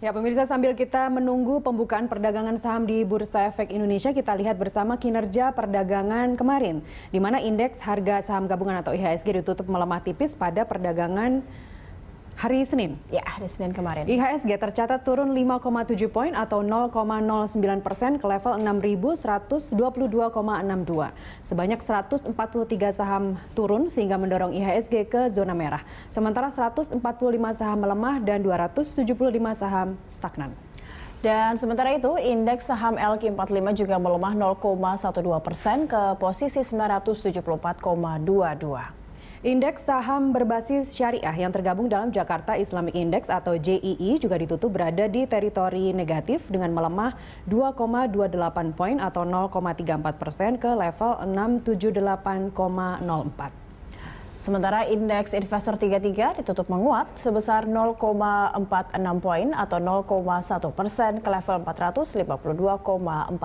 Ya pemirsa sambil kita menunggu pembukaan perdagangan saham di Bursa Efek Indonesia, kita lihat bersama kinerja perdagangan kemarin, di mana indeks harga saham gabungan atau IHSG ditutup melemah tipis pada perdagangan hari Senin. Ya, hari Senin kemarin. IHSG tercatat turun 5,7 poin atau 0,09 persen ke level 6.122,62. Sebanyak 143 saham turun sehingga mendorong IHSG ke zona merah. Sementara 145 saham melemah dan 275 saham stagnan. Dan sementara itu, indeks saham LQ45 juga melemah 0,12 persen ke posisi 974,22. Indeks saham berbasis syariah yang tergabung dalam Jakarta Islamic Index atau JII juga ditutup berada di teritori negatif dengan melemah 2,28 poin atau 0,34 persen ke level 678,04. Sementara indeks investor 33 ditutup menguat sebesar 0,46 poin atau 0,1 persen ke level 452,41.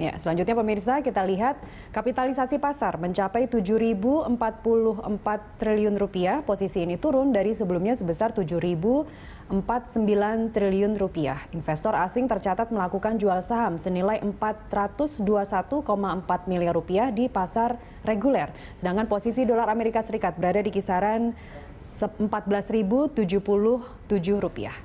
Ya, selanjutnya pemirsa kita lihat kapitalisasi pasar mencapai 7.044 triliun rupiah. Posisi ini turun dari sebelumnya sebesar 7.000 49 triliun rupiah. Investor asing tercatat melakukan jual saham senilai 421,4 miliar rupiah di pasar reguler. Sedangkan posisi dolar Amerika Serikat berada di kisaran 14.077 rupiah.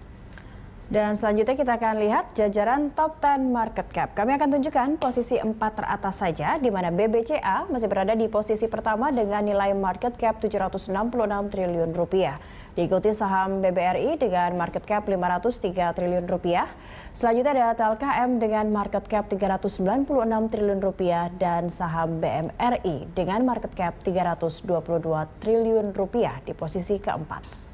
Dan selanjutnya kita akan lihat jajaran top 10 market cap. Kami akan tunjukkan posisi 4 teratas saja, di mana BBCA masih berada di posisi pertama dengan nilai market cap 766 triliun rupiah. Diikuti saham BBRI dengan market cap 503 triliun rupiah. Selanjutnya ada TLKM dengan market cap 396 triliun rupiah dan saham BMRI dengan market cap 322 triliun rupiah di posisi keempat.